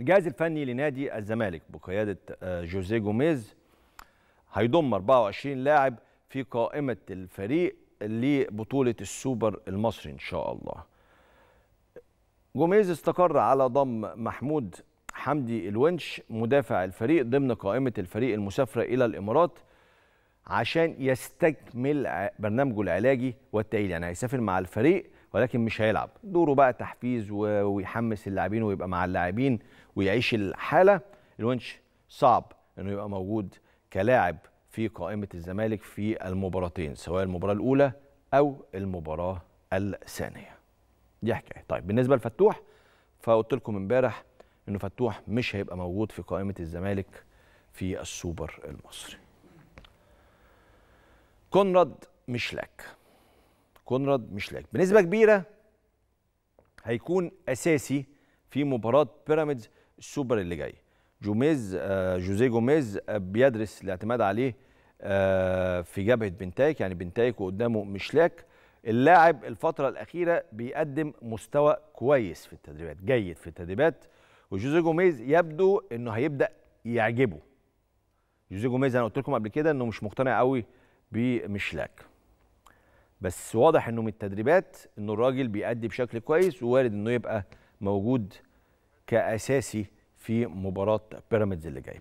الجهاز الفني لنادي الزمالك بقيادة آه، جوزيه جوميز هيضم 24 لاعب في قائمة الفريق لبطولة السوبر المصري إن شاء الله جوميز استقر على ضم محمود حمدي الونش مدافع الفريق ضمن قائمة الفريق المسافرة إلى الإمارات عشان يستكمل برنامجه العلاجي والتأهيلي يعني هيسافر مع الفريق ولكن مش هيلعب دوره بقى تحفيز ويحمس اللاعبين ويبقى مع اللاعبين ويعيش الحاله الونش صعب انه يبقى موجود كلاعب في قائمه الزمالك في المباراتين سواء المباراه الاولى او المباراه الثانيه دي حكايه طيب بالنسبه لفتوح فقلت لكم امبارح انه فتوح مش هيبقى موجود في قائمه الزمالك في السوبر المصري كونراد مشلاك كونراد ميشلاك بنسبه كبيره هيكون اساسي في مباراه بيراميدز السوبر اللي جاي جوميز آه، جوزيه جوميز آه، بيدرس الاعتماد عليه آه، في جبهه بنتايك يعني بنتايك وقدامه مشلاك اللاعب الفتره الاخيره بيقدم مستوى كويس في التدريبات جيد في التدريبات وجوزيه جوميز يبدو انه هيبدا يعجبه جوزيه جوميز انا قلت لكم قبل كده انه مش مقتنع قوي بمشلاك بس واضح انه من التدريبات انه الراجل بيأدي بشكل كويس ووارد انه يبقى موجود كاساسي في مباراه بيراميدز اللي جايه